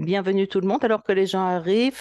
Bienvenue tout le monde alors que les gens arrivent.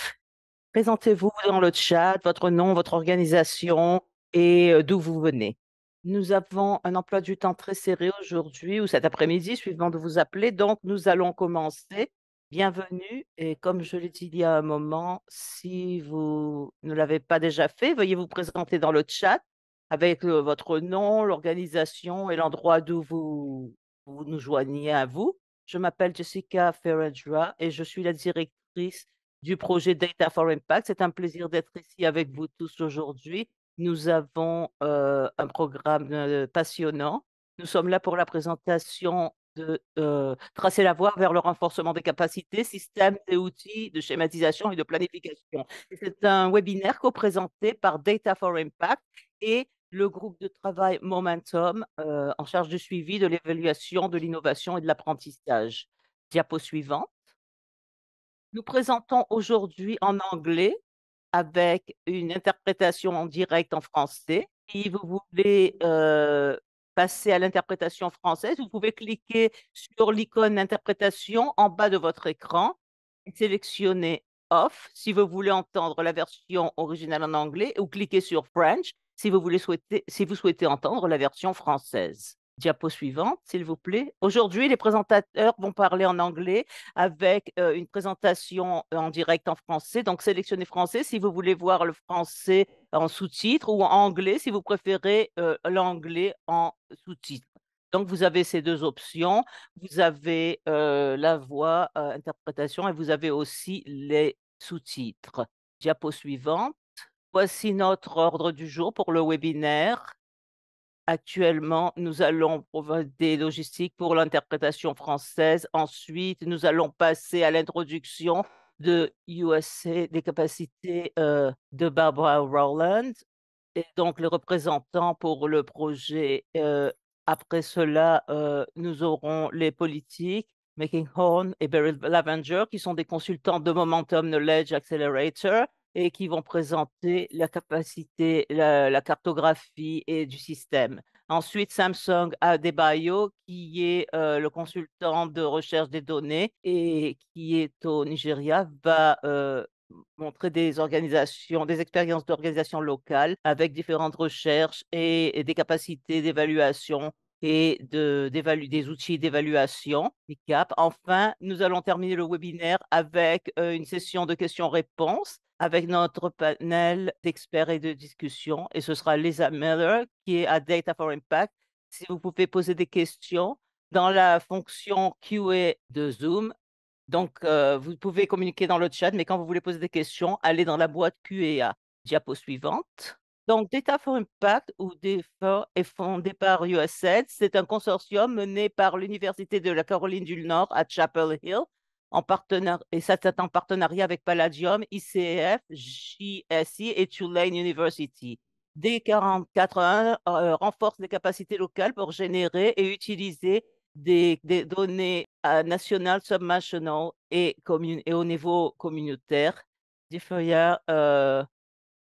Présentez-vous dans le chat, votre nom, votre organisation et euh, d'où vous venez. Nous avons un emploi du temps très serré aujourd'hui ou cet après-midi, suivant de vous appeler. Donc, nous allons commencer. Bienvenue. Et comme je l'ai dit il y a un moment, si vous ne l'avez pas déjà fait, veuillez vous présenter dans le chat avec euh, votre nom, l'organisation et l'endroit d'où vous, vous nous joignez à vous. Je m'appelle Jessica ferreira et je suis la directrice du projet Data for Impact. C'est un plaisir d'être ici avec vous tous aujourd'hui. Nous avons euh, un programme euh, passionnant. Nous sommes là pour la présentation de euh, tracer la voie vers le renforcement des capacités, systèmes et outils de schématisation et de planification. C'est un webinaire co-présenté par Data for Impact et le groupe de travail Momentum euh, en charge du suivi, de l'évaluation, de l'innovation et de l'apprentissage. Diapo suivante. Nous présentons aujourd'hui en anglais avec une interprétation en direct en français. Si vous voulez euh, passer à l'interprétation française, vous pouvez cliquer sur l'icône d'interprétation en bas de votre écran sélectionner Off si vous voulez entendre la version originale en anglais ou cliquer sur French si vous, voulez souhaiter, si vous souhaitez entendre la version française. Diapo suivante, s'il vous plaît. Aujourd'hui, les présentateurs vont parler en anglais avec euh, une présentation en direct en français. Donc, sélectionnez français si vous voulez voir le français en sous-titres ou en anglais si vous préférez euh, l'anglais en sous-titres. Donc, vous avez ces deux options. Vous avez euh, la voix, interprétation, et vous avez aussi les sous-titres. Diapo suivante. Voici notre ordre du jour pour le webinaire. Actuellement, nous allons provider des logistiques pour l'interprétation française. Ensuite, nous allons passer à l'introduction de USA, des capacités euh, de Barbara Rowland, et donc les représentants pour le projet. Euh, après cela, euh, nous aurons les politiques, Making Horn et Beryl Lavender, qui sont des consultants de Momentum Knowledge Accelerator et qui vont présenter la capacité, la, cartographie et du système. Ensuite, Samsung Adebayo, qui est euh, le consultant de recherche des données et qui est au Nigeria, va euh, montrer des organisations, des expériences d'organisation locale avec différentes recherches et, des capacités d'évaluation et de, des outils d'évaluation, CAP. Enfin, nous allons terminer le webinaire avec euh, une session de questions-réponses avec notre panel d'experts et de discussion. Et ce sera Lisa Miller qui est à Data for Impact. Si vous pouvez poser des questions dans la fonction QA de Zoom, donc euh, vous pouvez communiquer dans le chat, mais quand vous voulez poser des questions, allez dans la boîte QA. Diapo suivante. Donc, Data for Impact ou est fondé par USAID. C'est un consortium mené par l'Université de la Caroline du Nord à Chapel Hill en partenariat, et c'est en partenariat avec Palladium, ICF, JSI et Tulane University. D44.1 euh, renforce les capacités locales pour générer et utiliser des, données euh, nationales, subnationales et, et, au niveau communautaire. Différia euh,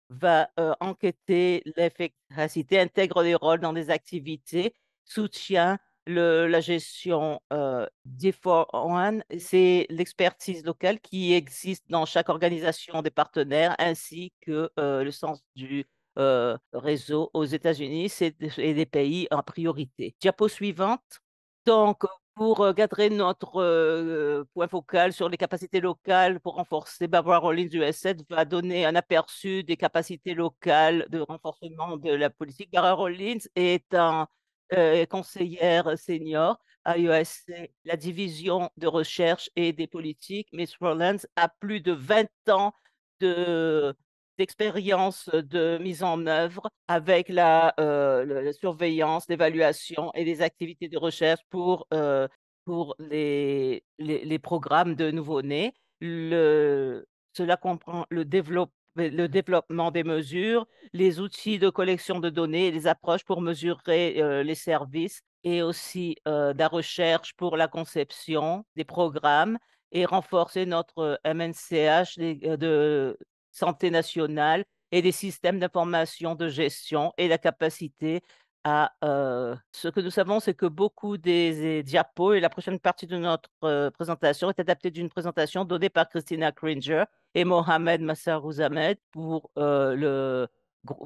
va enquêter l'efficacité, intègre les rôles dans des activités, soutient la gestion euh, 4 c'est l'expertise locale qui existe dans chaque organisation des partenaires, ainsi que euh, le sens du euh, réseau aux États-Unis et des pays en priorité. Diapo suivante. Donc, pour garder euh, notre point focal sur les capacités locales pour renforcer Barbara Rollins s va donner un aperçu des capacités locales de renforcement de la politique. Barbara Rollins est un euh, conseillère senior à IESC, la division de recherche et des politiques. Miss Rollins a plus de 20 ans de, d'expérience de mise en œuvre avec la, euh, la surveillance, l'évaluation et les activités de recherche pour, euh, pour les, les, les, programmes de nouveau-nés. Le, cela comprend le développement le mmh. développement des mesures, les outils de collection de données, les approches pour mesurer les services et aussi la recherche pour la conception des programmes et renforcer notre MNCH de santé nationale et des systèmes d'information de gestion et la capacité à ce que nous savons, c'est que beaucoup des, diapos et la prochaine partie de notre présentation est adaptée d'une présentation donnée par Christina Cringer et Mohamed Massarouzamed pour le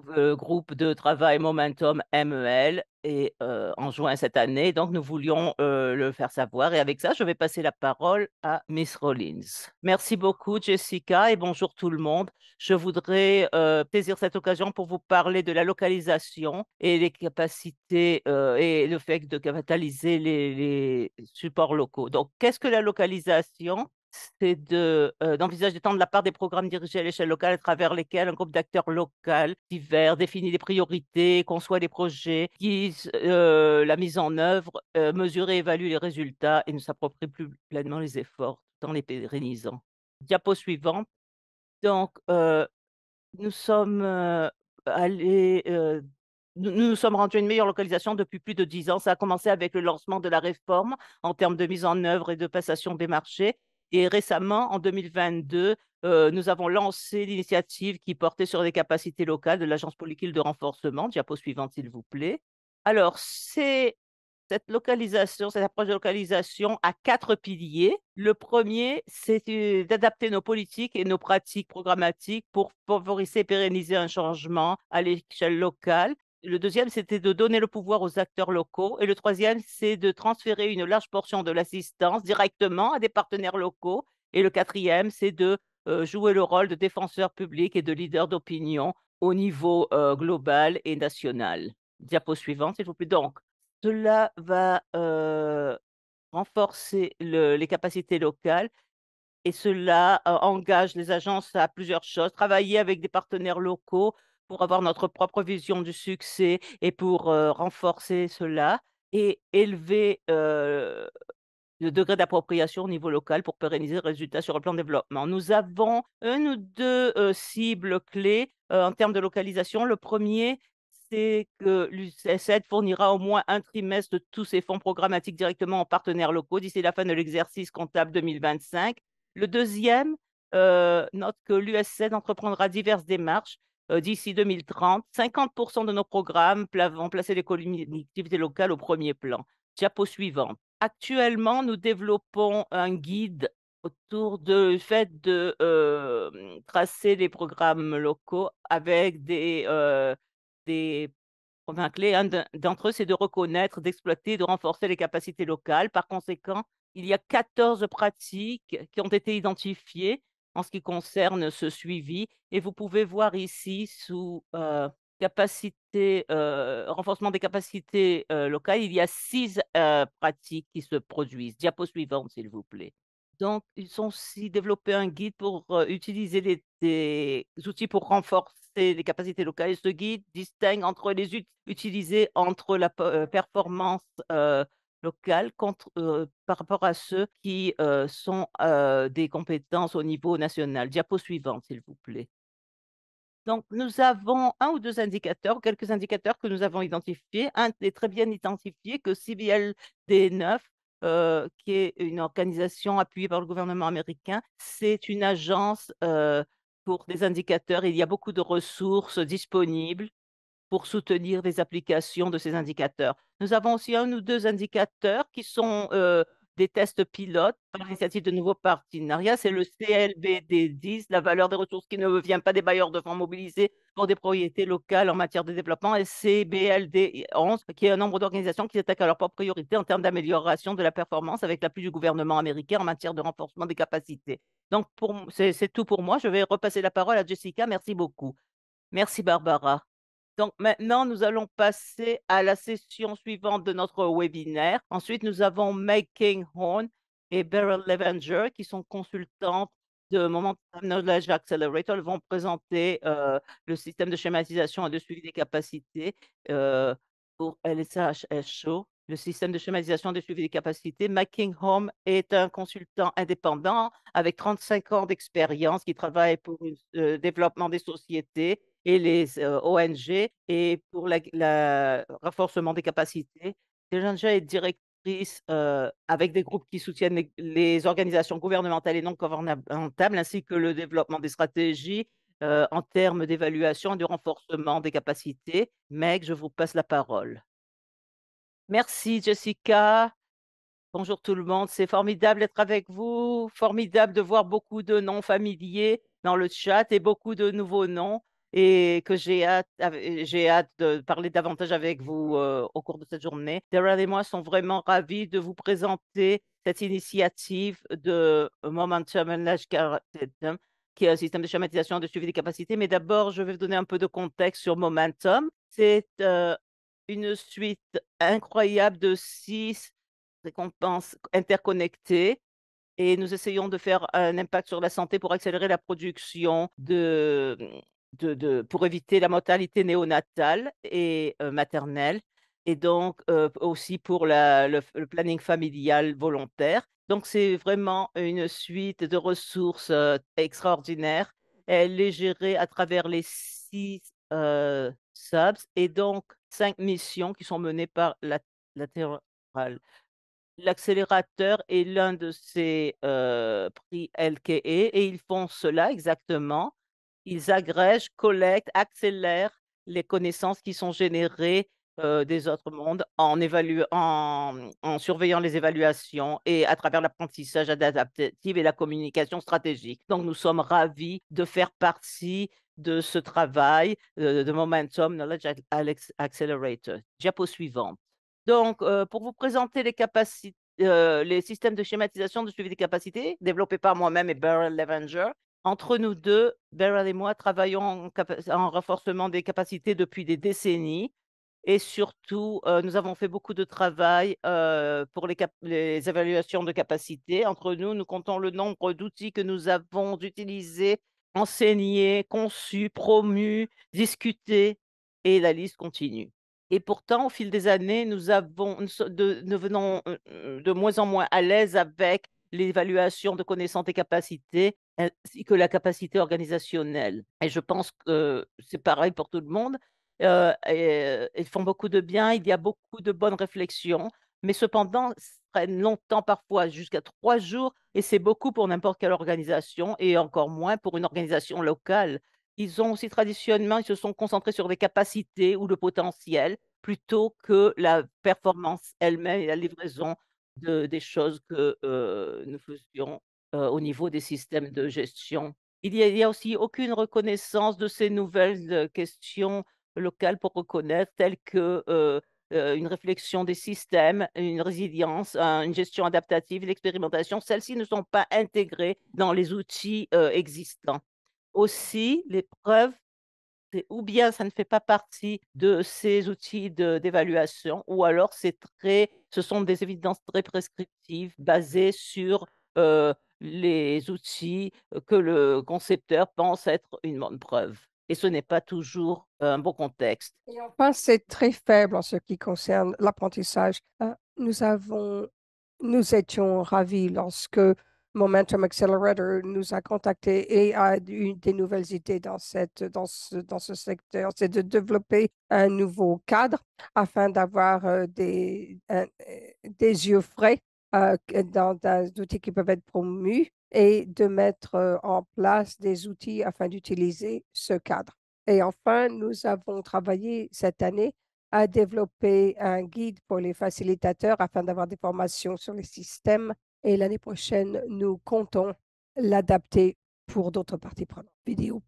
euh, groupe de travail Momentum MEL et euh, en juin cette année. Donc, nous voulions euh, le faire savoir. Et avec ça, je vais passer la parole à Miss Rollins. Merci beaucoup, Jessica, et bonjour tout le monde. Je voudrais euh, saisir cette occasion pour vous parler de la localisation et les capacités et le fait de capitaliser les, les supports locaux. Donc, qu'est-ce que la localisation c'est euh, d'envisager de, temps de la part des programmes dirigés à l'échelle locale à travers lesquels un groupe d'acteurs locaux divers définit les priorités, conçoit les projets, guise euh, la mise en œuvre, euh, mesure et évalue les résultats et ne s'approprie plus pleinement les efforts dans les pérennisant. Diapo suivante. Donc, nous sommes allés nous nous sommes rendus à une meilleure localisation depuis plus de dix ans. Ça a commencé avec le lancement de la réforme en termes de mise en œuvre et de passation des marchés. Et récemment, en 2022, euh, nous avons lancé l'initiative qui portait sur les capacités locales de l'Agence politique de renforcement. Diapo suivante, s'il vous plaît. Alors, c'est cette localisation, cette approche de localisation a quatre piliers. Le premier, c'est euh, d'adapter nos politiques et nos pratiques programmatiques pour favoriser et pérenniser un changement à l'échelle locale. Le deuxième, c'était de donner le pouvoir aux acteurs locaux. Et le troisième, c'est de transférer une large portion de l'assistance directement à des partenaires locaux. Et le quatrième, c'est de euh, jouer le rôle de défenseur public et de leader d'opinion au niveau euh, global et national. Diapo suivante, s'il vous plaît. Donc, cela va euh, renforcer les capacités locales et cela engage les agences à plusieurs choses, travailler avec des partenaires locaux, pour avoir notre propre vision du succès et pour renforcer cela et élever le degré d'appropriation au niveau local pour pérenniser les résultats sur le plan de développement. Nous avons une ou deux cibles clés en termes de localisation. Le premier, c'est que l'UCSED fournira au moins un trimestre de tous ses fonds programmatiques directement aux partenaires locaux d'ici la fin de l'exercice comptable 2025. Le deuxième, note que l'USZ entreprendra diverses démarches euh, d'ici 2030, 50% de nos programmes vont placer les collectivités locales au premier plan. Diapo suivant. Actuellement, nous développons un guide autour du fait de euh, tracer les programmes locaux avec des, euh, des clés. Hein, un d'entre eux, c'est de reconnaître, d'exploiter, de renforcer les capacités locales. Par conséquent, il y a 14 pratiques qui ont été identifiées en ce qui concerne ce suivi. Et vous pouvez voir ici sous euh, capacité, euh, renforcement des capacités euh, locales, il y a six pratiques qui se produisent. Diapo suivante, s'il vous plaît. Donc, ils ont aussi développé un guide pour utiliser des, des, outils pour renforcer les capacités locales. ce guide distingue entre les outils utilisés entre la performance locales contre, euh, par rapport à ceux qui euh, sont euh, des compétences au niveau national. Diapo suivante, s'il vous plaît. Donc, nous avons un ou deux indicateurs, quelques indicateurs que nous avons identifiés. Un est très bien identifié que CBLD9, qui est une organisation appuyée par le gouvernement américain, c'est une agence pour des indicateurs. Il y a beaucoup de ressources disponibles pour soutenir des applications de ces indicateurs. Nous avons aussi un ou deux indicateurs qui sont euh, des tests pilotes par l'initiative de nouveaux partenariats. C'est le CLBD10, la valeur des ressources qui ne vient pas des bailleurs de fonds mobilisés pour des propriétés locales en matière de développement, et CBLD11, qui est un nombre d'organisations qui s'attaquent à leurs propres priorités en termes d'amélioration de la performance avec l'appui du gouvernement américain en matière de renforcement des capacités. Donc, c'est tout pour moi. Je vais repasser la parole à Jessica. Merci beaucoup. Merci, Barbara. Donc maintenant, nous allons passer à la session suivante de notre webinaire. Ensuite, nous avons Mike Kinghorn et Beryl Levenger, qui sont consultantes de Momentum Knowledge Accelerator. Elles vont présenter euh, le système de schématisation et de suivi des capacités euh, pour LSHSO, le système de schématisation de suivi des capacités. Making Home est un consultant indépendant avec 35 ans d'expérience qui travaille pour le euh, développement des sociétés et les ONG et pour le renforcement des capacités. Déjà, est directrice avec des groupes qui soutiennent les, organisations gouvernementales et non gouvernementales, ainsi que le développement des stratégies en termes d'évaluation et de renforcement des capacités. Meg, je vous passe la parole. Merci, Jessica. Bonjour tout le monde, c'est formidable d'être avec vous, formidable de voir beaucoup de noms familiers dans le chat et beaucoup de nouveaux noms et que j'ai hâte, j'ai hâte de parler davantage avec vous euh, au cours de cette journée. Daryl et moi sont vraiment ravis de vous présenter cette initiative de Momentum Enlarge System, qui est un système de schématisation de suivi des capacités. Mais d'abord, je vais vous donner un peu de contexte sur Momentum. C'est euh, une suite incroyable de six récompenses interconnectées et nous essayons de faire un impact sur la santé pour accélérer la production de pour éviter la mortalité néonatale et euh, maternelle, et donc euh, aussi pour le, planning familial volontaire. Donc c'est vraiment une suite de ressources euh, extraordinaires. Elle est gérée à travers les six subs et donc cinq missions qui sont menées par la, L'accélérateur est l'un de ces prix LKE et ils font cela exactement ils agrègent, collectent, accélèrent les connaissances qui sont générées euh, des autres mondes en, en, surveillant les évaluations et à travers l'apprentissage adaptatif et la communication stratégique. Donc, nous sommes ravis de faire partie de ce travail euh, de Momentum Knowledge Accelerator. Diapo suivant. Donc, euh, pour vous présenter les capacités, les systèmes de schématisation de suivi des capacités développés par moi-même et Beryl Levenger, entre nous deux, Beryl et moi travaillons en, renforcement des capacités depuis des décennies. Et surtout, euh, nous avons fait beaucoup de travail euh, pour les, évaluations de capacités. Entre nous, nous comptons le nombre d'outils que nous avons utilisés, enseignés, conçus, promus, discutés, et la liste continue. Et pourtant, au fil des années, nous, avons, nous venons euh, de moins en moins à l'aise avec l'évaluation de connaissances et capacités ainsi que la capacité organisationnelle. Et je pense que c'est pareil pour tout le monde. Euh, et, ils font beaucoup de bien, il y a beaucoup de bonnes réflexions, mais cependant, ça traîne longtemps, parfois jusqu'à trois jours, et c'est beaucoup pour n'importe quelle organisation, et encore moins pour une organisation locale. Ils ont aussi traditionnellement, ils se sont concentrés sur les capacités ou le potentiel plutôt que la performance elle-même et la livraison de, des choses que euh, nous faisions euh, au niveau des systèmes de gestion. Il n'y a, aussi aucune reconnaissance de ces nouvelles euh, questions locales pour reconnaître, telles que euh, une réflexion des systèmes, une résilience, une gestion adaptative, l'expérimentation. Celles-ci ne sont pas intégrées dans les outils existants. Aussi, les preuves, ou bien ça ne fait pas partie de ces outils d'évaluation, ou alors c'est très, ce sont des évidences très prescriptives basées sur les outils que le concepteur pense être une bonne preuve. Et ce n'est pas toujours un bon contexte. Et enfin, c'est très faible en ce qui concerne l'apprentissage. Ah, nous avons, nous étions ravis lorsque Momentum Accelerator nous a contactés et a eu des nouvelles idées dans, cette, dans, ce, dans ce secteur. C'est de développer un nouveau cadre afin d'avoir des, des yeux frais euh, dans des outils qui peuvent être promus et de mettre euh, en place des outils afin d'utiliser ce cadre. Et enfin, nous avons travaillé cette année à développer un guide pour les facilitateurs afin d'avoir des formations sur les systèmes. Et l'année prochaine, nous comptons l'adapter pour d'autres parties prenantes. Vidéo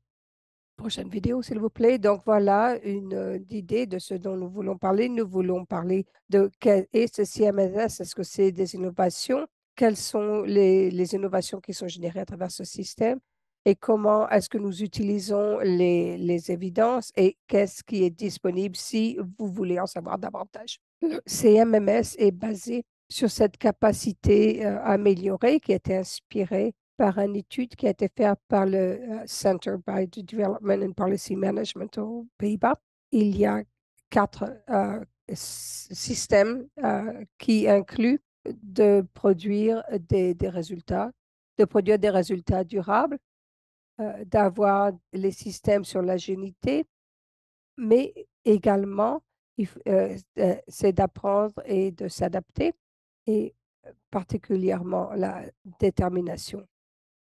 prochaine vidéo, s'il vous plaît. Donc voilà une euh, idée de ce dont nous voulons parler. Nous voulons parler de quel est ce CMMS, est-ce que c'est des innovations, quelles sont les, innovations qui sont générées à travers ce système et comment est-ce que nous utilisons les, évidences et qu'est-ce qui est disponible si vous voulez en savoir davantage. Le CMMS est basé sur cette capacité euh, améliorée qui a été inspirée par une étude qui a été faite par le euh, Center for Development and Policy Management aux Pays-Bas. Il y a quatre euh, systèmes euh, qui incluent de produire des, résultats, de produire des résultats durables, d'avoir les systèmes sur la génité, mais également c'est d'apprendre et de s'adapter et particulièrement la détermination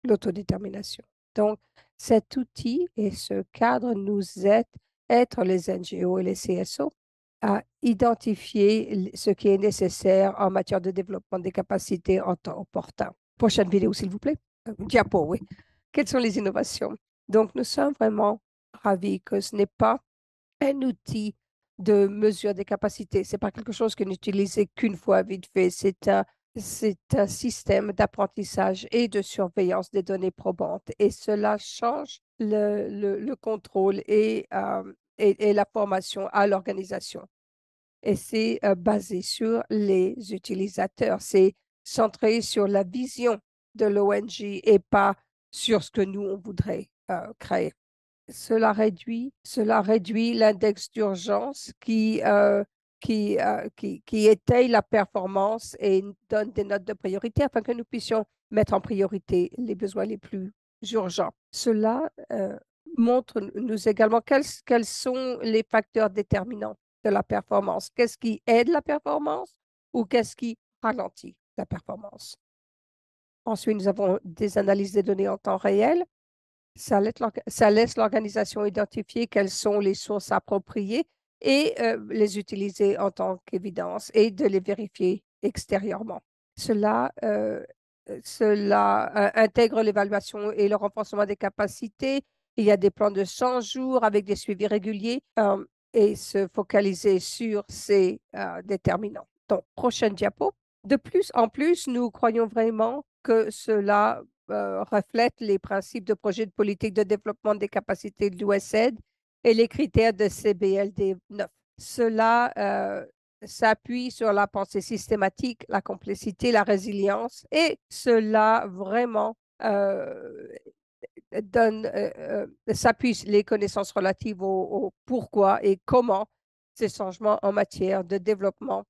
l'autodétermination. Donc, cet outil et ce cadre nous aide, être les NGO et les CSO, à identifier ce qui est nécessaire en matière de développement des capacités en temps opportun. Prochaine vidéo, s'il vous plaît. Euh, diapo, oui. Quelles sont les innovations? Donc, nous sommes vraiment ravis que ce n'est pas un outil de mesure des capacités. Ce n'est pas quelque chose que n'utilisez qu'une fois vite fait. C'est un c'est un système d'apprentissage et de surveillance des données probantes. Et cela change le, le, contrôle euh, et, et, la formation à l'organisation. Et c'est euh, basé sur les utilisateurs. C'est centré sur la vision de l'ONG et pas sur ce que nous, on voudrait euh, créer. Cela réduit, cela réduit l'index d'urgence qui qui, étayent euh, qui, la performance et donne des notes de priorité afin que nous puissions mettre en priorité les besoins les plus urgents. Cela euh, montre nous également quels, quels sont les facteurs déterminants de la performance. Qu'est-ce qui aide la performance ou qu'est-ce qui ralentit la performance? Ensuite, nous avons des analyses des données en temps réel. Ça laisse l'organisation identifier quelles sont les sources appropriées et les utiliser en tant qu'évidence et de les vérifier extérieurement. Cela, cela intègre l'évaluation et le renforcement des capacités. Il y a des plans de 100 jours avec des suivis réguliers et se focaliser sur ces déterminants. Donc, prochaine diapo. De plus en plus, nous croyons vraiment que cela reflète les principes de projet de politique de développement des capacités de l'USAID et les critères de CBLD 9. Cela euh, s'appuie sur la pensée systématique, la complexité, la résilience et cela vraiment euh, donne, euh, s'appuie les connaissances relatives au, pourquoi et comment ces changements en matière de développement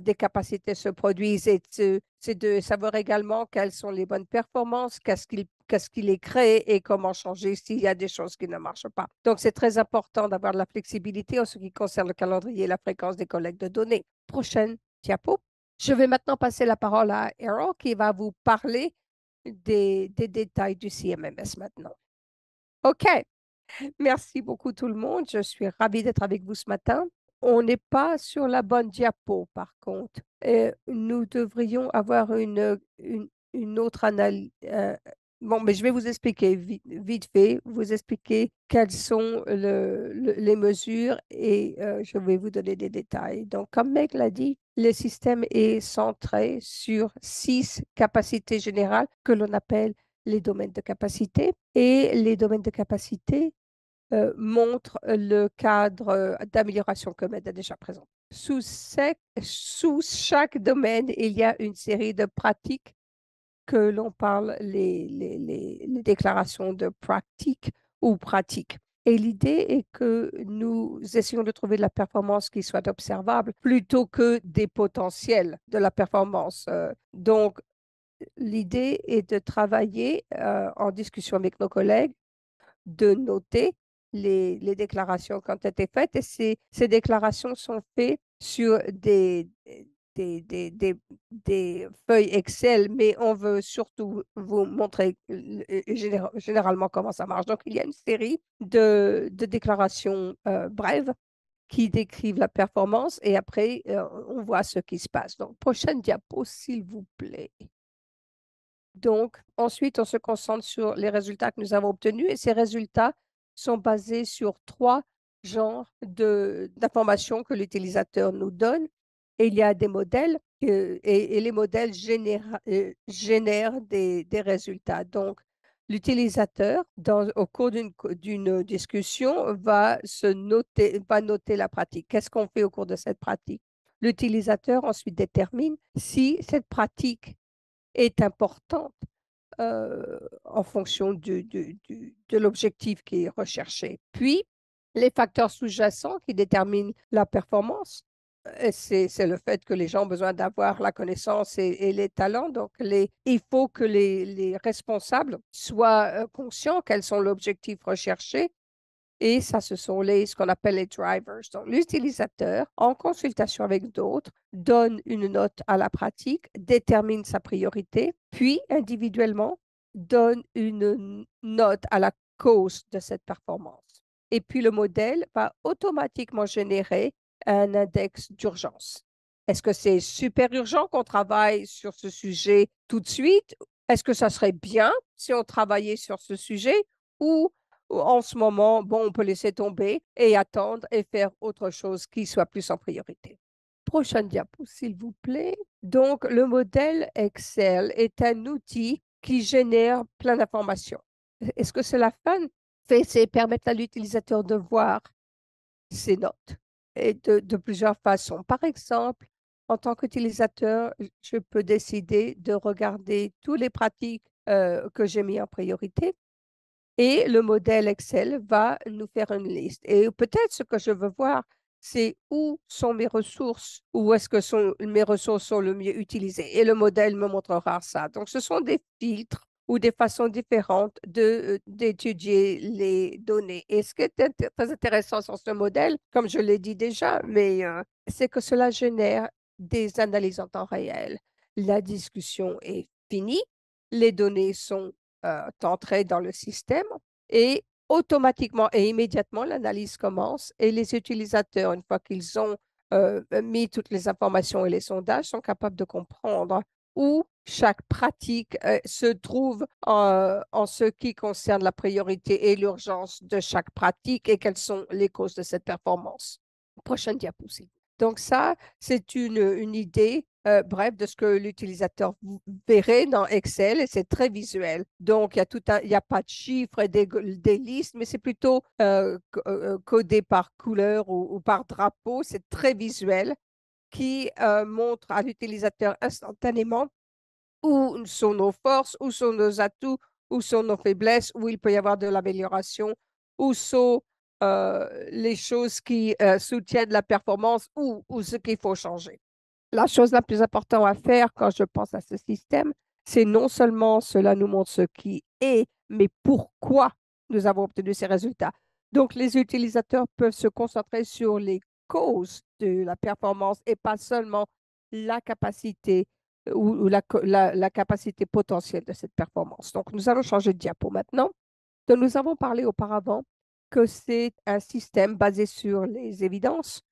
des capacités se produisent et c'est de savoir également quelles sont les bonnes performances, qu'est-ce qu'il qu'est-ce qu'il est créé et comment changer s'il y a des choses qui ne marchent pas. Donc, c'est très important d'avoir de la flexibilité en ce qui concerne le calendrier et la fréquence des collectes de données. Prochaine diapo. Je vais maintenant passer la parole à Errol qui va vous parler des, détails du CMMS maintenant. OK. Merci beaucoup tout le monde. Je suis ravie d'être avec vous ce matin. On n'est pas sur la bonne diapo, par contre. Et euh, nous devrions avoir une, une, autre analyse, euh, Bon, mais ben, je vais vous expliquer vite, fait, vous expliquer quelles sont les mesures et euh, je vais vous donner des détails. Donc, comme Meg l'a dit, le système est centré sur six capacités générales que l'on appelle les domaines de capacité. Et les domaines de capacité euh, montrent le cadre d'amélioration que Meg a déjà présenté. Sous, sous chaque domaine, il y a une série de pratiques que l'on parle les, les, les, déclarations de pratique ou pratique. Et l'idée est que nous essayons de trouver de la performance qui soit observable plutôt que des potentiels de la performance. Euh. Donc, l'idée est de travailler euh, en discussion avec nos collègues, de noter les, les, déclarations qui ont été faites. Et ces, ces déclarations sont faites sur des, des, feuilles Excel, mais on veut surtout vous montrer généralement comment ça marche. Donc, il y a une série de, déclarations euh, brèves qui décrivent la performance et après, euh, on voit ce qui se passe. Donc, prochaine diapo, s'il vous plaît. Donc, ensuite, on se concentre sur les résultats que nous avons obtenus et ces résultats sont basés sur trois genres d'informations que l'utilisateur nous donne et il y a des modèles et, les modèles euh, génèrent, des, résultats. Donc, l'utilisateur, au cours d'une discussion, va, se noter, noter la pratique. Qu'est-ce qu'on fait au cours de cette pratique L'utilisateur ensuite détermine si cette pratique est importante euh, en fonction de l'objectif qui est recherché. Puis, les facteurs sous-jacents qui déterminent la performance c'est le fait que les gens ont besoin d'avoir la connaissance et, les talents. Donc, les, il faut que les, les responsables soient euh, conscients quels sont l'objectif recherché. Et ça, ce sont les, ce qu'on appelle les drivers. Donc, l'utilisateur, en consultation avec d'autres, donne une note à la pratique, détermine sa priorité, puis individuellement donne une note à la cause de cette performance. Et puis, le modèle va automatiquement générer un index d'urgence. Est-ce que c'est super urgent qu'on travaille sur ce sujet tout de suite? Est-ce que ça serait bien si on travaillait sur ce sujet ou en ce moment, bon, on peut laisser tomber et attendre et faire autre chose qui soit plus en priorité. Prochaine diapo, s'il vous plaît. Donc, le modèle Excel est un outil qui génère plein d'informations. Est-ce que c'est la fin? C'est permettre à l'utilisateur de voir ses notes, de, plusieurs façons. Par exemple, en tant qu'utilisateur, je peux décider de regarder toutes les pratiques euh, que j'ai mis en priorité et le modèle Excel va nous faire une liste. Et peut-être ce que je veux voir, c'est où sont mes ressources, où est-ce que sont, mes ressources sont le mieux utilisées. Et le modèle me montrera ça. Donc, ce sont des filtres ou des façons différentes euh, d'étudier les données. Et ce qui est très intéressant sur ce modèle, comme je l'ai dit déjà, mais euh, c'est que cela génère des analyses en temps réel. La discussion est finie, les données sont euh, entrées dans le système et automatiquement et immédiatement l'analyse commence et les utilisateurs, une fois qu'ils ont mis toutes les informations et les sondages, sont capables de comprendre où chaque pratique euh, se trouve en, ce qui concerne la priorité et l'urgence de chaque pratique et quelles sont les causes de cette performance. Prochaine diapositive. Donc ça, c'est une, une idée euh, bref, de ce que l'utilisateur verrait dans Excel et c'est très visuel. Donc, il n'y a, a, pas de chiffres et des, des listes, mais c'est plutôt euh, codé par couleur ou, par drapeau. C'est très visuel qui montre à l'utilisateur instantanément où sont nos forces, où sont nos atouts, où sont nos faiblesses, où il peut y avoir de l'amélioration, où sont euh, les choses qui euh, soutiennent la performance ou ce qu'il faut changer. La chose la plus importante à faire quand je pense à ce système, c'est non seulement cela nous montre ce qui est, mais pourquoi nous avons obtenu ces résultats. Donc, les utilisateurs peuvent se concentrer sur les causes de la performance et pas seulement la capacité ou, la, capacité potentielle de cette performance. Donc, nous allons changer de diapo maintenant. Donc, nous avons parlé auparavant que c'est un système basé sur les évidences.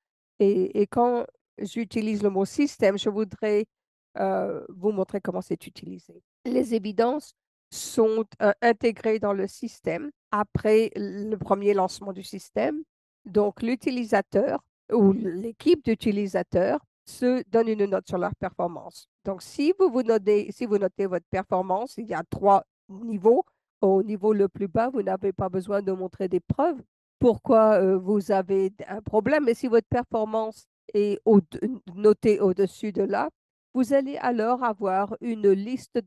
Et, quand j'utilise le mot système, je voudrais euh, vous montrer comment c'est utilisé. Les évidences sont euh, intégrées dans le système après le premier lancement du système. Donc, l'utilisateur ou l'équipe d'utilisateurs se donne une note sur leur performance. Donc, si vous, vous notez, si vous notez votre performance, il y a trois niveaux. Au niveau le plus bas, vous n'avez pas besoin de montrer des preuves pourquoi euh, vous avez un problème. Mais si votre performance est notée au-dessus de là, vous allez alors avoir une liste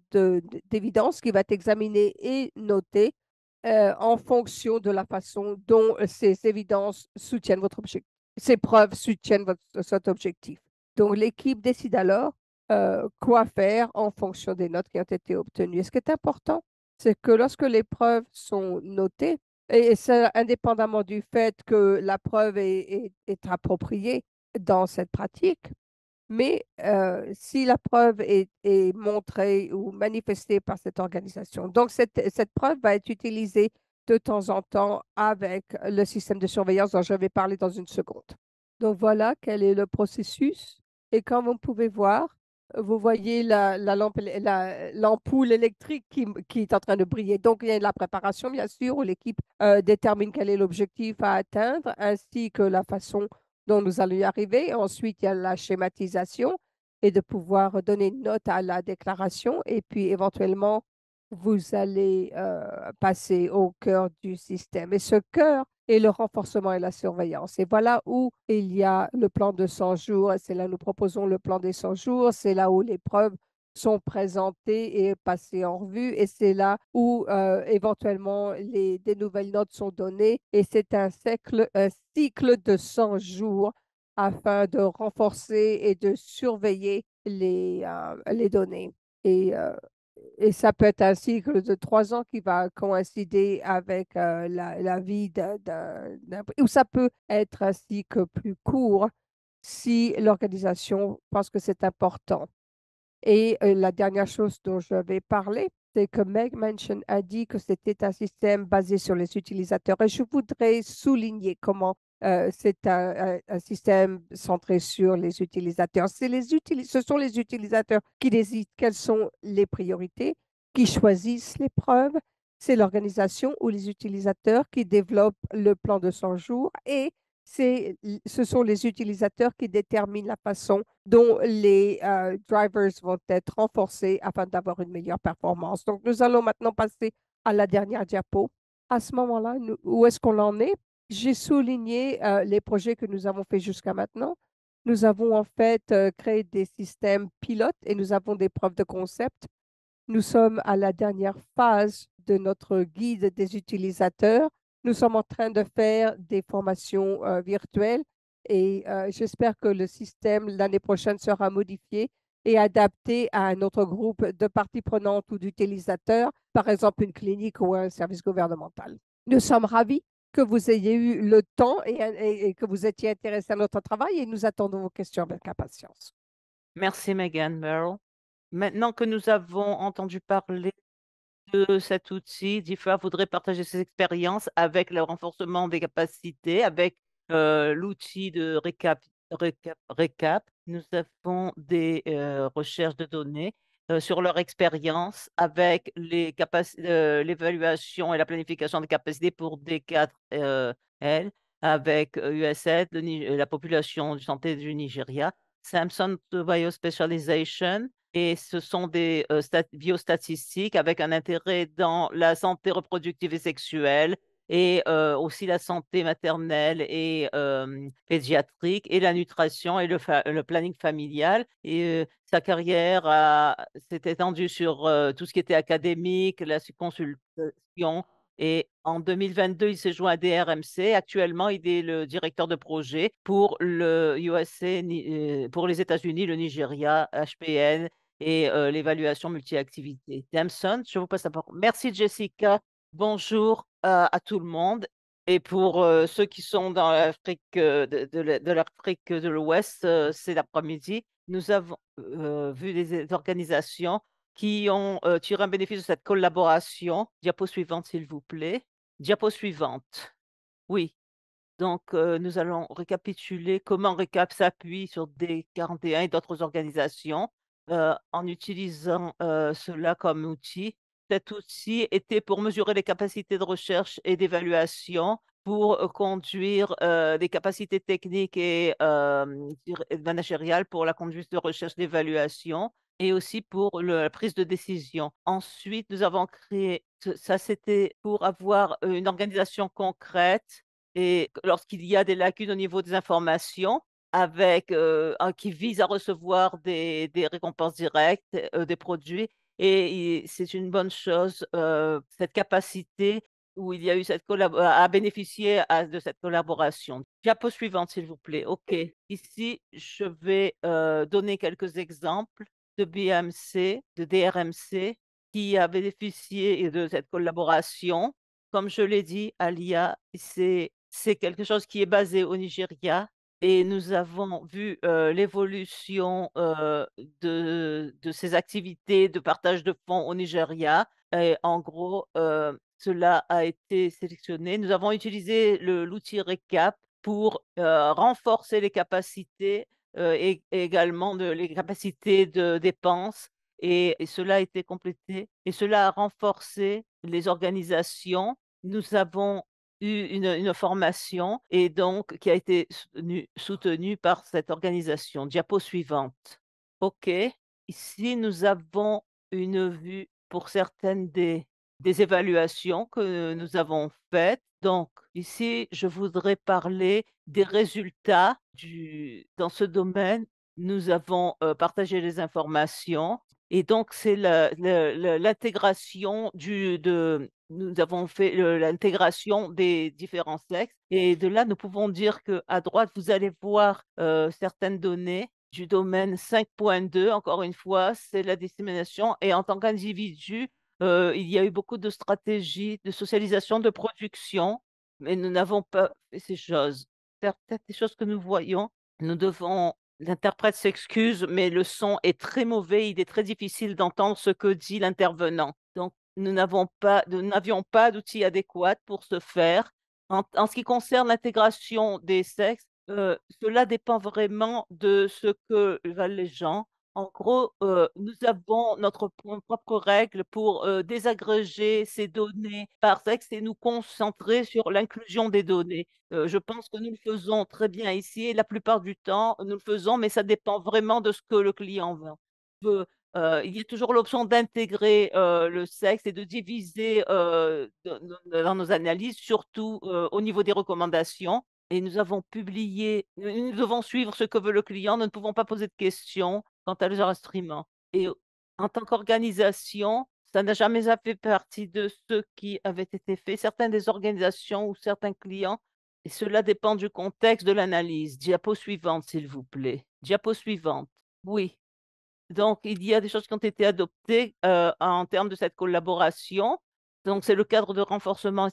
d'évidences qui va être examinée et notée euh, en fonction de la façon dont ces évidences soutiennent votre objectif, ces preuves soutiennent votre, votre objectif. Donc l'équipe décide alors euh, quoi faire en fonction des notes qui ont été obtenues. Et ce qui est important, c'est que lorsque les preuves sont notées, et c'est indépendamment du fait que la preuve est, appropriée dans cette pratique, mais euh, si la preuve est, montrée ou manifestée par cette organisation. Donc, cette, cette, preuve va être utilisée de temps en temps avec le système de surveillance dont je vais parler dans une seconde. Donc, voilà quel est le processus. Et comme vous pouvez voir, vous voyez la, lampe, l'ampoule électrique qui, est en train de briller. Donc, il y a la préparation, bien sûr, où l'équipe euh, détermine quel est l'objectif à atteindre, ainsi que la façon dont nous allons y arriver. Ensuite, il y a la schématisation et de pouvoir donner une note à la déclaration et puis éventuellement vous allez euh, passer au cœur du système. Et ce cœur est le renforcement et la surveillance. Et voilà où il y a le plan de 100 jours. C'est là où nous proposons le plan des 100 jours. C'est là où les preuves sont présentées et passées en revue. Et c'est là où euh, éventuellement les, des nouvelles notes sont données. Et c'est un cycle, un cycle de 100 jours afin de renforcer et de surveiller les, euh, les données. Et euh, et ça peut être un cycle de trois ans qui va coïncider avec euh, la, vie d'un... Ou ça peut être un cycle plus court si l'organisation pense que c'est important. Et euh, la dernière chose dont je vais parler, c'est que Meg Mansion a dit que c'était un système basé sur les utilisateurs. Et je voudrais souligner comment euh, c'est un, système centré sur les utilisateurs. Les ce sont les utilisateurs qui décident quelles sont les priorités, qui choisissent les preuves. C'est l'organisation ou les utilisateurs qui développent le plan de 100 jours et ce sont les utilisateurs qui déterminent la façon dont les euh, drivers vont être renforcés afin d'avoir une meilleure performance. Donc, nous allons maintenant passer à la dernière diapo à ce moment-là, où est-ce qu'on en est j'ai souligné euh, les projets que nous avons faits jusqu'à maintenant. Nous avons en fait euh, créé des systèmes pilotes et nous avons des preuves de concept. Nous sommes à la dernière phase de notre guide des utilisateurs. Nous sommes en train de faire des formations euh, virtuelles et j'espère que le système l'année prochaine sera modifié et adapté à un autre groupe de parties prenantes ou d'utilisateurs, par exemple une clinique ou un service gouvernemental. Nous sommes ravis que vous ayez eu le temps et, que vous étiez intéressé à notre travail et nous attendons vos questions avec impatience. Merci, Megan Merrill. Maintenant que nous avons entendu parler de cet outil, DIFA voudrait partager ses expériences avec le renforcement des capacités, avec euh, l'outil de RECAP. Nous avons des euh, recherches de données euh, sur leur expérience avec euh, l'évaluation et la planification des capacités pour D4L, avec USAID, euh, la population de santé du Nigeria, Samsung Biospecialization, et ce sont des biostatistiques avec un intérêt dans la santé reproductive et sexuelle, et aussi la santé maternelle et pédiatrique et la nutrition et le, planning familial. Et sa carrière s'est étendue sur tout ce qui était académique, la consultation. Et en 2022, il s'est joint à DRMC. Actuellement, il est le directeur de projet pour le pour les États-Unis, le Nigeria, HPN et l'évaluation multi-activité. Damson, je vous passe la parole. Merci Jessica bonjour euh, à, tout le monde. Et pour euh, ceux qui sont dans l'Afrique euh, de, l'Ouest, c'est l'après-midi. Nous avons vu des organisations qui ont tiré un bénéfice de cette collaboration. Diapo suivante, s'il vous plaît. Diapo suivante. Oui. Donc, nous allons récapituler comment RECAP s'appuie sur D41 et d'autres organisations en utilisant cela comme outil cet aussi était pour mesurer les capacités de recherche et d'évaluation pour euh, conduire euh, des capacités techniques euh, et managériales pour la conduite de recherche d'évaluation et aussi pour la prise de décision. Ensuite, nous avons créé, ça c'était pour avoir une organisation concrète et lorsqu'il y a des lacunes au niveau des informations, avec, qui vise à recevoir des, récompenses directes des produits et, c'est une bonne chose, cette capacité où il y a eu cette à bénéficier de cette collaboration. Diapo suivante, s'il vous plaît. OK. Ici, je vais donner quelques exemples de BMC, de DRMC, qui a bénéficié de cette collaboration. Comme je l'ai dit, Alia, c'est quelque chose qui est basé au Nigeria, et nous avons vu l'évolution de, de ces activités de partage de fonds au Nigeria. Et en gros, cela a été sélectionné. Nous avons utilisé l'outil RECAP pour renforcer les capacités et, également de, les capacités de dépenses. Et, et cela a été complété. Et cela a renforcé les organisations. Nous avons une, une, formation et donc qui a été soutenue par cette organisation. Diapo suivante. OK. Ici, nous avons une vue pour certaines des, des évaluations que nous avons faites. Donc, ici, je voudrais parler des résultats du, dans ce domaine. Nous avons euh, partagé les informations et donc, c'est l'intégration de, nous avons fait l'intégration des différents sexes. Et de là, nous pouvons dire qu'à droite, vous allez voir euh, certaines données du domaine 5.2. Encore une fois, c'est la dissémination. Et en tant qu'individu, euh, il y a eu beaucoup de stratégies de socialisation, de production, mais nous n'avons pas fait ces choses. Certaines des choses que nous voyons, nous devons L'interprète s'excuse, mais le son est très mauvais, il est très difficile d'entendre ce que dit l'intervenant. Donc, nous n'avions pas, d'outils adéquats pour ce faire. En, ce qui concerne l'intégration des sexes, euh, cela dépend vraiment de ce que veulent les gens. En gros, euh, nous avons notre propre règle pour euh, désagréger ces données par sexe et nous concentrer sur l'inclusion des données. je pense que nous le faisons très bien ici et la plupart du temps, nous le faisons, mais ça dépend vraiment de ce que le client veut. Euh, il y a toujours l'option d'intégrer euh, le sexe et de diviser euh, dans nos analyses, surtout au niveau des recommandations. Et nous avons publié, nous devons suivre ce que veut le client, nous ne pouvons pas poser de questions quant à leurs instruments. Et en tant qu'organisation, ça n'a jamais fait partie de ce qui avait été fait. Certaines des organisations ou certains clients, et cela dépend du contexte de l'analyse. Diapo suivante, s'il vous plaît. Diapo suivante. Oui, donc, il y a des choses qui ont été adoptées euh, en termes de cette collaboration. Donc, c'est le cadre de renforcement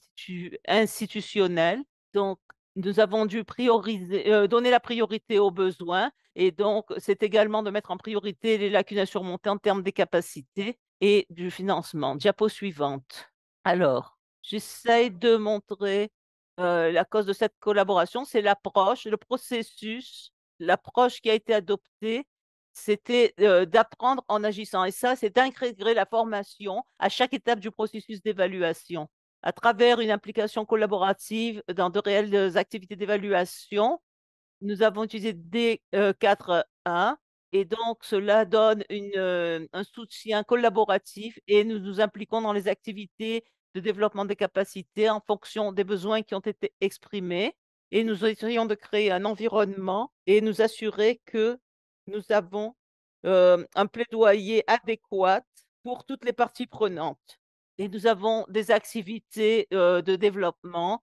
institutionnel. Donc, nous avons dû prioriser, euh, donner la priorité aux besoins. Et donc, c'est également de mettre en priorité les lacunes à surmonter en termes des capacités et du financement. Diapo suivante. Alors, j'essaye de montrer euh, la cause de cette collaboration, c'est l'approche, le processus, l'approche qui a été adoptée c'était euh, d'apprendre en agissant. Et ça, c'est d'intégrer la formation à chaque étape du processus d'évaluation. À travers une implication collaborative dans de réelles activités d'évaluation, nous avons utilisé D4.1 e et donc cela donne une, euh, un soutien collaboratif et nous nous impliquons dans les activités de développement des capacités en fonction des besoins qui ont été exprimés. Et nous essayons de créer un environnement et nous assurer que nous avons un plaidoyer adéquat pour toutes les parties prenantes. Et nous avons des activités de développement.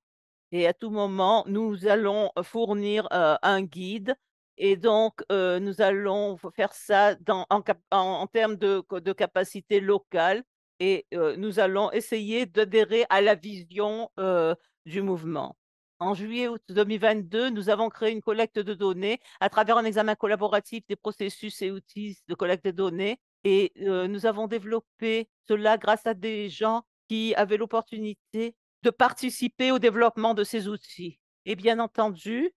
Et à tout moment, nous allons fournir un guide. Et donc, nous allons faire ça en, termes de, de, capacité locale. Et nous allons essayer d'adhérer à la vision du mouvement. En juillet-août 2022, nous avons créé une collecte de données à travers un examen collaboratif des processus et outils de collecte de données. Et euh, nous avons développé cela grâce à des gens qui avaient l'opportunité de participer au développement de ces outils. Et bien entendu,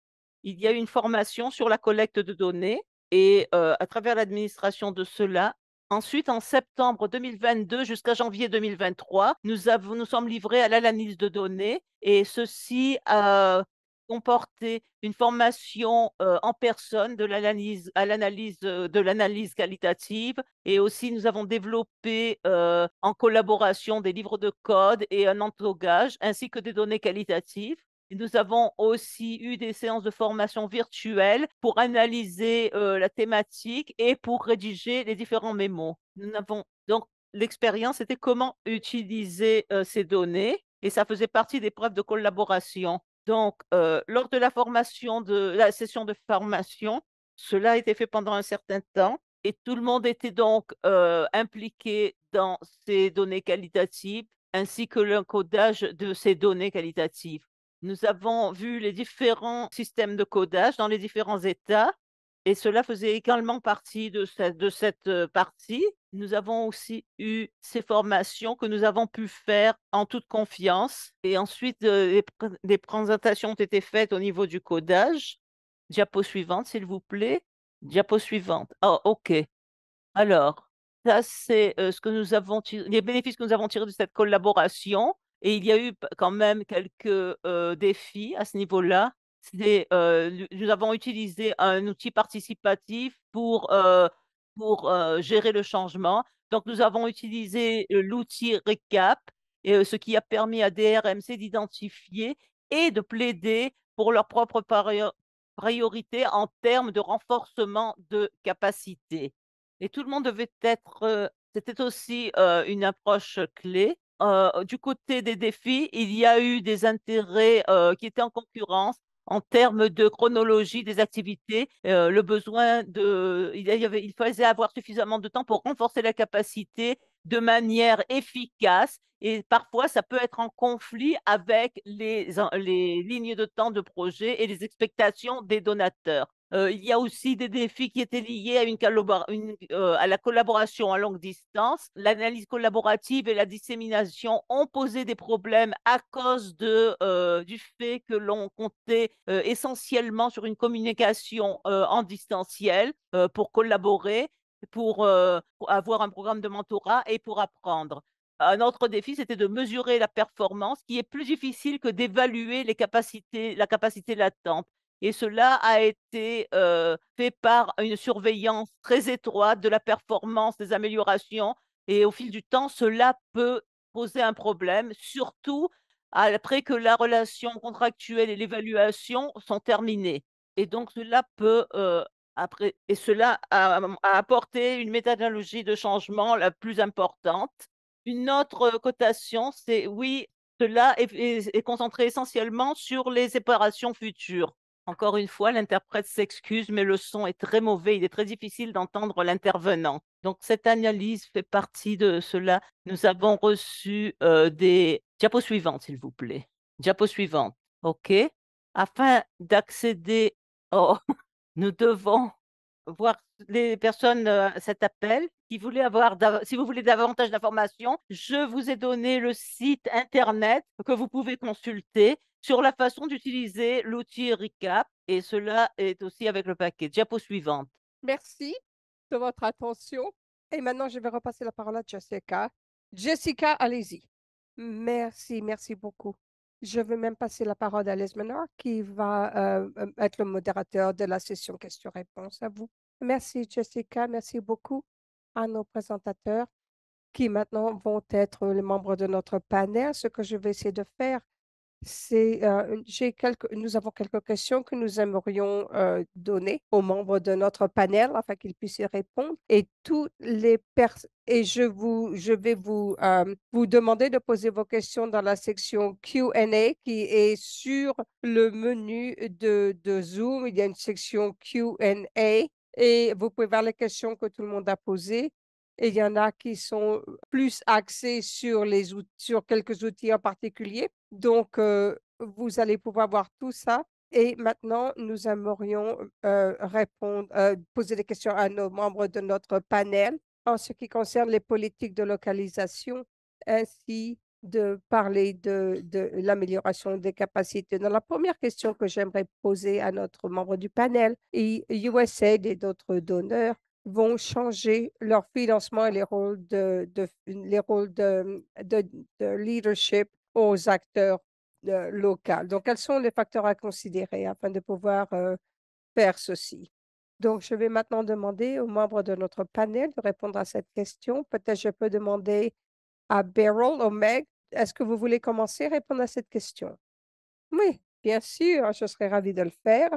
il y a une formation sur la collecte de données et euh, à travers l'administration de cela, Ensuite, en septembre 2022 jusqu'à janvier 2023, nous, nous sommes livrés à l'analyse de données et ceci a comporté une formation euh, en personne de l'analyse, à l'analyse euh, de l'analyse qualitative et aussi nous avons développé euh, en collaboration des livres de code et un entogage ainsi que des données qualitatives. Nous avons aussi eu des séances de formation virtuelle pour analyser euh, la thématique et pour rédiger les différents mémos. Nous donc l'expérience était comment utiliser euh, ces données et ça faisait partie des preuves de collaboration. Donc, euh, lors de la formation de la session de formation, cela a été fait pendant un certain temps et tout le monde était donc impliqué dans ces données qualitatives ainsi que l'encodage de ces données qualitatives. Nous avons vu les différents systèmes de codage dans les différents États et cela faisait également partie de cette, euh, partie. Nous avons aussi eu ces formations que nous avons pu faire en toute confiance. Et ensuite, euh, des présentations ont été faites au niveau du codage. Diapo suivante, s'il vous plaît. Diapo suivante. Ah, OK. Alors, ça, c'est euh, ce que nous avons les bénéfices que nous avons tirés de cette collaboration. Et il y a eu quand même quelques défis à ce niveau-là. nous avons utilisé un outil participatif pour, pour gérer le changement. Donc, nous avons utilisé l'outil RECAP, et, ce qui a permis à DRMC d'identifier et de plaider pour leurs propres priorités en termes de renforcement de capacité. Et tout le monde devait être, c'était aussi une approche clé euh, du côté des défis, il y a eu des intérêts euh, qui étaient en concurrence en termes de chronologie des activités, euh, le besoin de, il, fallait avoir suffisamment de temps pour renforcer la capacité de manière efficace et parfois ça peut être en conflit avec les, les lignes de temps de projet et les expectations des donateurs. Euh, il y a aussi des défis qui étaient liés euh, à, la collaboration à longue distance. L'analyse collaborative et la dissémination ont posé des problèmes à cause euh, du fait que l'on comptait essentiellement sur une communication en distanciel pour collaborer, pour, avoir un programme de mentorat et pour apprendre. Un autre défi, c'était de mesurer la performance, qui est plus difficile que d'évaluer la capacité latente. Et cela a été fait par une surveillance très étroite de la performance, des améliorations. Et au fil du temps, cela peut poser un problème, surtout après que la relation contractuelle et l'évaluation sont terminées. Et donc cela peut après, et cela a, apporté une méthodologie de changement la plus importante. Une autre cotation, c'est oui, cela est, est, concentré essentiellement sur les séparations futures. Encore une fois, l'interprète s'excuse, mais le son est très mauvais. Il est très difficile d'entendre l'intervenant. Donc cette analyse fait partie de cela. Nous avons reçu euh, des diapos suivantes, s'il vous plaît. Diapo suivantes, OK. Afin d'accéder, nous devons voir les personnes, à euh, cet appel. Si vous voulez, avoir si vous voulez davantage d'informations, je vous ai donné le site internet que vous pouvez consulter sur la façon d'utiliser l'outil RECAP et cela est aussi avec le paquet. Diapo suivante. Merci de votre attention. Et maintenant, je vais repasser la parole à Jessica. Jessica, allez-y. Merci, merci beaucoup. Je vais même passer la parole à Les Menard qui va euh, être le modérateur de la session questions-réponses. À vous. Merci, Jessica. Merci beaucoup à nos présentateurs qui maintenant vont être les membres de notre panel. Ce que je vais essayer de faire, c'est j'ai quelques, nous avons quelques questions que nous aimerions donner aux membres de notre panel afin qu'ils puissent y répondre. Et tous les et je vous, je vais vous vous demander de poser vos questions dans la section Q&A qui est sur le menu de, de Zoom. Il y a une section Q&A et vous pouvez voir les questions que tout le monde a posées. Et il y en a qui sont plus axés sur, les sur quelques outils en particulier. Donc, vous allez pouvoir voir tout ça. Et maintenant, nous aimerions répondre, poser des questions à nos membres de notre panel en ce qui concerne les politiques de localisation ainsi de parler de, de l'amélioration des capacités. Dans la première question que j'aimerais poser à notre membre du panel, et USAID et d'autres donneurs vont changer leur financement et les rôles de, de les rôles de, de, leadership aux acteurs euh, locaux. Donc, quels sont les facteurs à considérer afin de pouvoir euh, faire ceci? Donc, je vais maintenant demander aux membres de notre panel de répondre à cette question. Peut-être je peux demander à Beryl ou Meg est-ce que vous voulez commencer à répondre à cette question Oui, bien sûr, je serais ravie de le faire.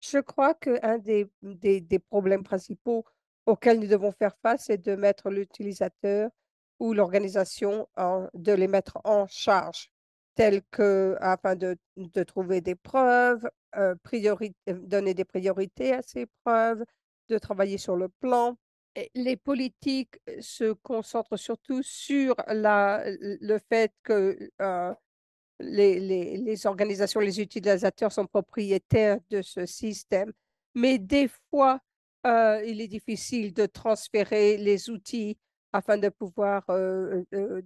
Je crois qu'un des, des, des, problèmes principaux auxquels nous devons faire face est de mettre l'utilisateur ou l'organisation, de les mettre en charge, tels que afin de, de trouver des preuves, euh, euh donner des priorités à ces preuves, de travailler sur le plan les politiques euh, se concentrent surtout sur le fait que euh, les, organisations, les utilisateurs sont propriétaires de ce système. Mais des fois, euh, il est difficile de transférer les outils afin de pouvoir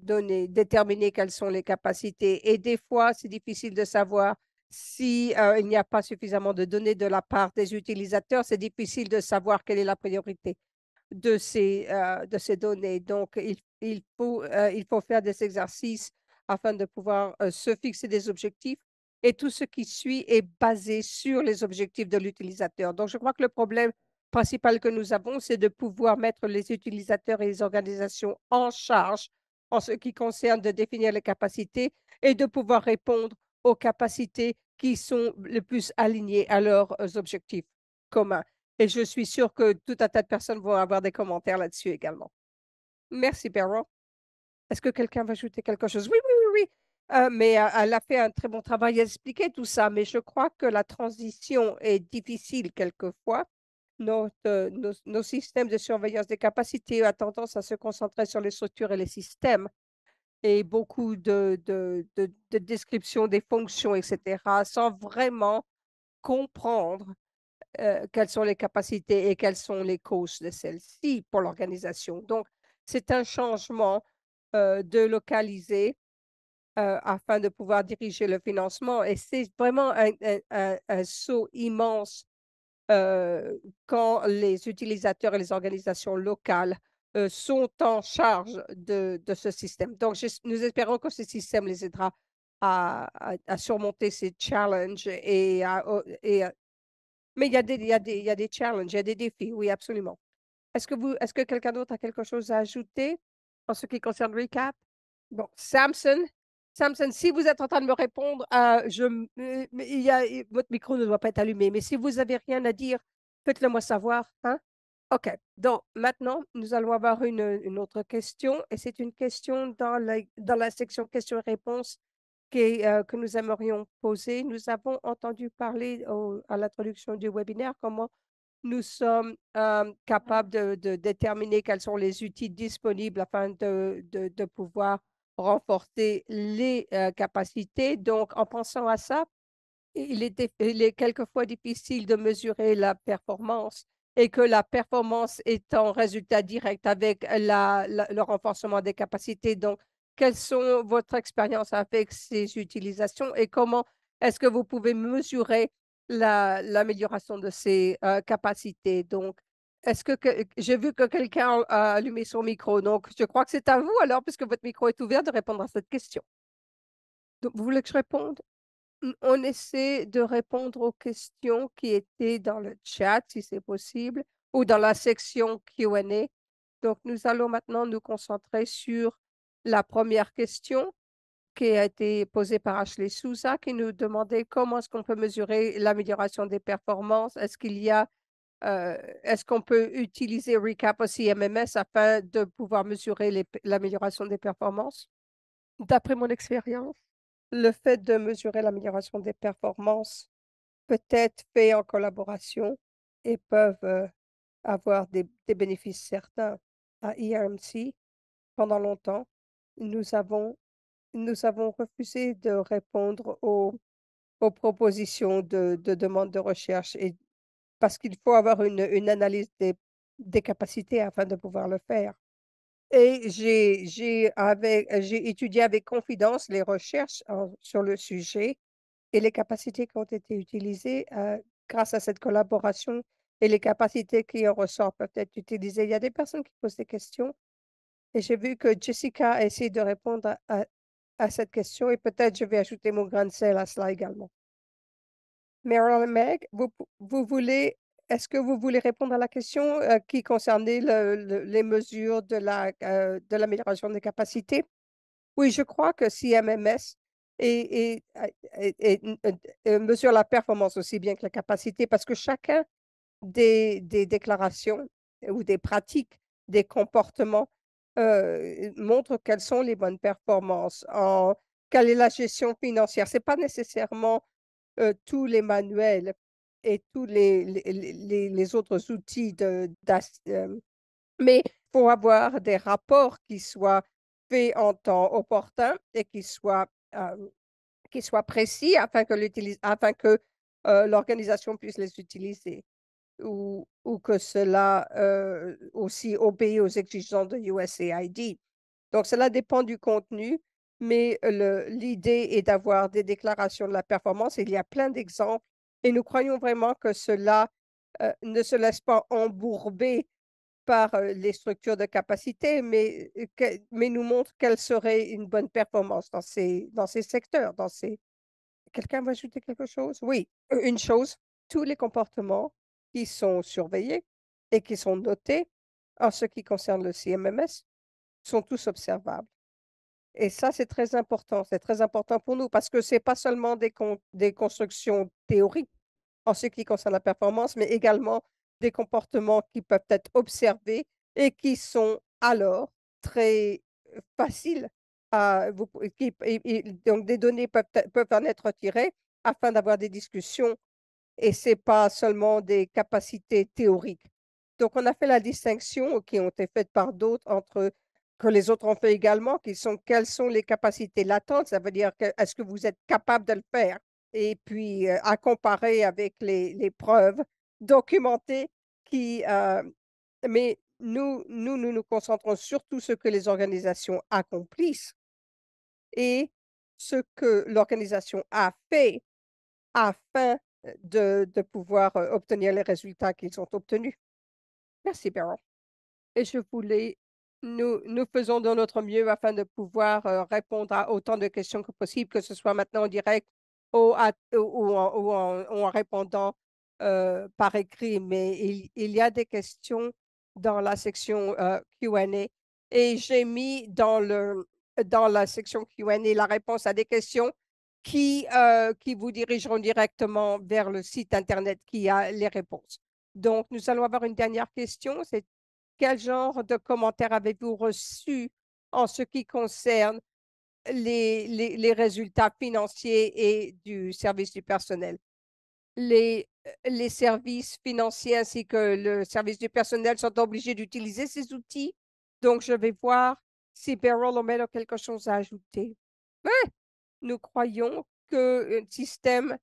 donner, déterminer quelles sont les capacités. Et des fois, c'est difficile de savoir s'il si, il n'y a pas suffisamment de données de la part des utilisateurs. C'est difficile de savoir quelle est la priorité de ces, euh, de ces données. Donc, euh, il, faut, faire des exercices afin de pouvoir euh, se fixer des objectifs. Et tout ce qui suit est basé sur les objectifs de l'utilisateur. Donc, je crois que le problème principal que nous avons, c'est de pouvoir mettre les utilisateurs et les organisations en charge en ce qui concerne de définir les capacités et de pouvoir répondre aux capacités qui sont le plus alignées à leurs objectifs communs. Et je suis sûre que tout un tas de personnes vont avoir des commentaires là-dessus également. Merci, Perron. Est-ce que quelqu'un va ajouter quelque chose Oui, oui, oui, oui. Euh, mais euh, elle a fait un très bon travail à expliquer tout ça, mais je crois que la transition est difficile quelquefois. Euh, nos, nos, systèmes de surveillance des capacités ont tendance à se concentrer sur les structures et les systèmes. Et beaucoup de, de, de, de descriptions des fonctions, etc., sans vraiment comprendre euh, quelles sont les capacités et quelles sont les causes de celles-ci pour l'organisation. Donc, c'est un changement euh, de localiser euh, afin de pouvoir diriger le financement. Et c'est vraiment un, saut immense quand les utilisateurs et les organisations locales sont en charge de, ce système. Donc, nous espérons que ce système les aidera à, surmonter ces challenges et et à mais il y, a des, y a des, y a des challenges, il y a des défis, oui, absolument. Est-ce que, vous, est-ce que quelqu'un d'autre a quelque chose à ajouter en ce qui concerne le recap? Bon, Samson, Samson, si vous êtes en train de me répondre, euh, je, euh, il y a, votre micro ne doit pas être allumé, mais si vous n'avez rien à dire, faites-le moi savoir. Hein? OK. Donc, maintenant, nous allons avoir une, une autre question, et c'est une question dans la, dans la section questions-réponses euh, que nous aimerions poser. Nous avons entendu parler à l'introduction du webinaire comment nous sommes euh, capables de, déterminer quels sont les outils disponibles afin de, de, pouvoir renforcer les euh, capacités. Donc, en pensant à ça, il est, quelquefois difficile de mesurer la performance et que la performance est en résultat direct avec le renforcement des capacités. Donc, quelles sont votre expérience avec ces utilisations et comment est-ce que vous pouvez mesurer l'amélioration de ces euh, capacités? Donc, est-ce que, j'ai vu que quelqu'un a allumé son micro, donc je crois que c'est à vous alors, puisque votre micro est ouvert, de répondre à cette question. Donc, vous voulez que je réponde? On essaie de répondre aux questions qui étaient dans le chat, si c'est possible, ou dans la section Q&A. Donc, nous allons maintenant nous concentrer sur la première question qui a été posée par Ashley Souza, qui nous demandait comment est-ce qu'on peut mesurer l'amélioration des performances. Est-ce qu'il y a, euh, est-ce qu'on peut utiliser RECAP aussi MMS afin de pouvoir mesurer l'amélioration des performances? D'après mon expérience, le fait de mesurer l'amélioration des performances peut être fait en collaboration et peuvent euh, avoir des, bénéfices certains à IMC e pendant longtemps nous avons, nous refusé de répondre aux, aux propositions de, de, demande de recherche et parce qu'il faut avoir une, une analyse des, des, capacités afin de pouvoir le faire. Et j'ai étudié avec confidence les recherches sur le sujet et les capacités qui ont été utilisées euh, grâce à cette collaboration et les capacités qui en ressortent peuvent être utilisées. Il y a des personnes qui posent des questions et j'ai vu que Jessica a essayé de répondre à, cette question et peut-être je vais ajouter mon grain de sel à cela également. Meryl et Meg, vous, vous voulez, est-ce que vous voulez répondre à la question euh, qui concernait les mesures de l'amélioration la, euh, de l'amélioration des capacités? Oui, je crois que CMMS euh, mesure la performance aussi bien que la capacité parce que chacun des, des déclarations ou des pratiques, des comportements euh, montre quelles sont les bonnes performances, en, quelle est la gestion financière. Ce n'est pas nécessairement euh, tous les manuels et tous les, les, autres outils, de, euh, mais il faut avoir des rapports qui soient faits en temps opportun et qui soient, qui soient précis afin que l'organisation puisse les utiliser ou, ou que cela euh, aussi obéit aux exigences de USAID. Donc, cela dépend du contenu, mais euh, l'idée est d'avoir des déclarations de la performance. Il y a plein d'exemples et nous croyons vraiment que cela euh, ne se laisse pas embourber par les structures de capacité, mais, mais nous montre quelle serait une bonne performance dans ces, dans ces secteurs. Dans ces... Quelqu'un veut ajouter quelque chose? Oui, une chose, tous les comportements qui sont surveillés et qui sont notés en ce qui concerne le CMMS sont tous observables. Et ça, c'est très important. C'est très important pour nous parce que ce n'est pas seulement des, des constructions théoriques en ce qui concerne la performance, mais également des comportements qui peuvent être observés et qui sont alors très euh, faciles à donc, des données peuvent, peuvent en être tirées afin d'avoir des discussions et ce n'est pas seulement des capacités théoriques. Donc, on a fait la distinction qui ont été faites par d'autres entre que les autres ont fait également, qui sont quelles sont les capacités latentes, ça veut dire est-ce que vous êtes capable de le faire, et puis euh, à comparer avec les, preuves documentées qui. Euh, mais nous, nous, nous nous concentrons surtout ce que les organisations accomplissent et ce que l'organisation a fait afin euh, de, pouvoir euh, obtenir les résultats qu'ils ont obtenus. Merci, Beryl. Et je voulais, nous, nous faisons de notre mieux afin de pouvoir euh, répondre à autant de questions que possible, que ce soit maintenant en direct ou, en, répondant par écrit. Mais il, y a des questions dans la section Q&A et j'ai mis dans, le, dans la section Q&A la réponse à des questions qui, euh, qui vous dirigeront directement vers le site Internet qui a les réponses. Donc, nous allons avoir une dernière question. C'est quel genre de commentaires avez-vous reçu en ce qui concerne les, les, les, résultats financiers et du service du personnel? Les, euh, les services financiers ainsi que le service du personnel sont obligés d'utiliser ces outils. Donc, je vais voir si Beryl met a quelque chose à ajouter. Oui, nous croyons que le système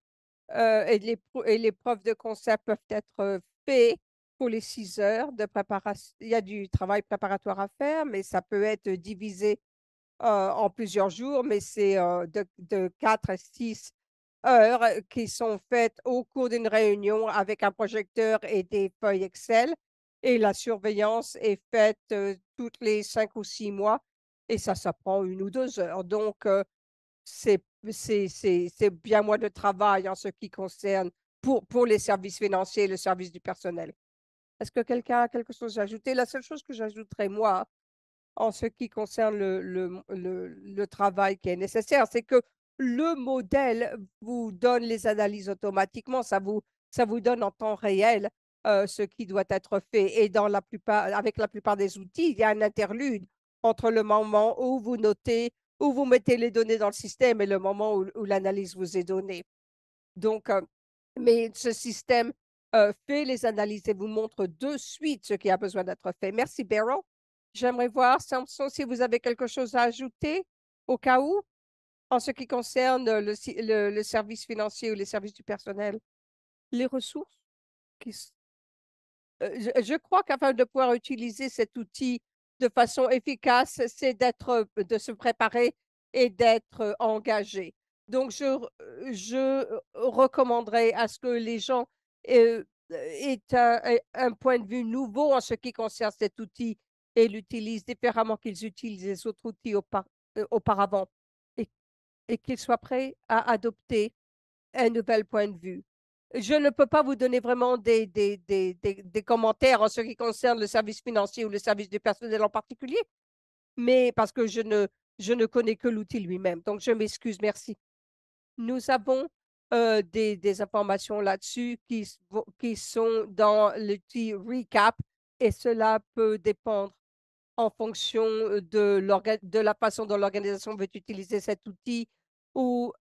et, les, et, les, preuves de concept peuvent être faits pour les six heures de préparation. Il y a du travail préparatoire à faire, mais ça peut être divisé en plusieurs jours, mais c'est de, de à six heures qui sont faites au cours d'une réunion avec un projecteur et des feuilles Excel. Et la surveillance est faite toutes les cinq ou six mois et ça, ça prend une ou deux heures. Donc, c'est bien moins de travail en ce qui concerne pour, pour les services financiers et le service du personnel. Est-ce que quelqu'un a quelque chose à ajouter La seule chose que j'ajouterais, moi, en ce qui concerne le, le, travail qui est nécessaire, c'est que le modèle vous donne les analyses automatiquement, ça vous, ça vous donne en temps réel euh, ce qui doit être fait. Et dans la plupart, avec la plupart des outils, il y a un interlude entre le moment où vous notez où vous mettez les données dans le système et le moment où, l'analyse vous est donnée. Donc, euh, mais ce système euh, fait les analyses et vous montre de suite ce qui a besoin d'être fait. Merci, Beryl. J'aimerais voir, Samson, si vous avez quelque chose à ajouter au cas où, en ce qui concerne le, service financier ou les services du personnel. Les ressources euh, je, crois qu'afin de pouvoir utiliser cet outil de façon efficace, c'est d'être, euh, de se préparer et d'être euh, engagé. Donc, je, euh, je recommanderais à ce que les gens aient, un, point de vue nouveau en ce qui concerne cet outil et l'utilisent différemment qu'ils utilisent les autres outils auparavant et qu'ils soient prêts à adopter un nouvel point de vue je ne peux pas vous donner vraiment des, des, des, des, commentaires en ce qui concerne le service financier ou le service du personnel en particulier, mais parce que je ne, je ne connais que l'outil lui-même. Donc, je m'excuse, merci. Nous avons euh, des, informations là-dessus qui, qui sont dans l'outil Recap et cela peut dépendre en fonction euh, de, de la façon dont l'organisation veut utiliser cet outil ou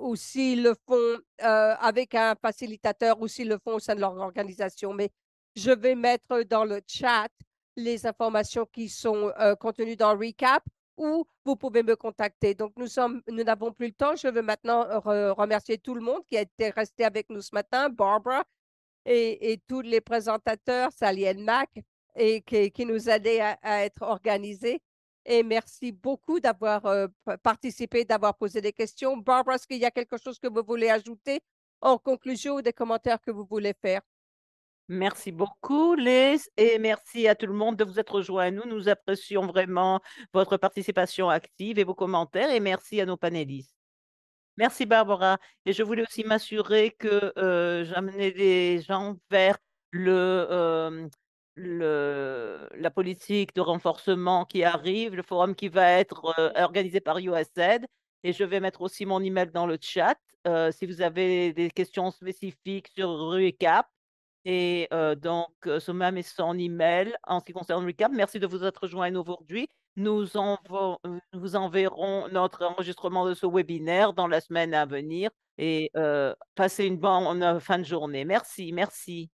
ou s'ils le font avec un facilitateur ou s'ils le font au sein de leur organisation. Mais je vais mettre dans le chat les informations qui sont contenues dans le recap ou vous pouvez me contacter. Donc, nous sommes, nous n'avons plus le temps. Je veux maintenant remercier tout le monde qui a été resté avec nous ce matin, Barbara et, tous les présentateurs, Sally et Mac, et qui, nous a à, à être organisés et merci beaucoup d'avoir euh, participé, d'avoir posé des questions. Barbara, est-ce qu'il y a quelque chose que vous voulez ajouter en conclusion ou des commentaires que vous voulez faire? Merci beaucoup, Liz, et merci à tout le monde de vous être rejoint nous. Nous apprécions vraiment votre participation active et vos commentaires, et merci à nos panélistes. Merci, Barbara. Et je voulais aussi m'assurer que euh, j'amenais les gens vers le, euh, le, la politique de renforcement qui arrive, le forum qui va être euh, organisé par USAID. Et je vais mettre aussi mon email dans le chat euh, si vous avez des questions spécifiques sur RECAP. Et euh, donc, Soma met son email en ce qui concerne RECAP. Merci de vous être rejoints aujourd'hui. Nous, vous enverrons notre enregistrement de ce webinaire dans la semaine à venir et passez une bonne fin de journée. Merci, merci.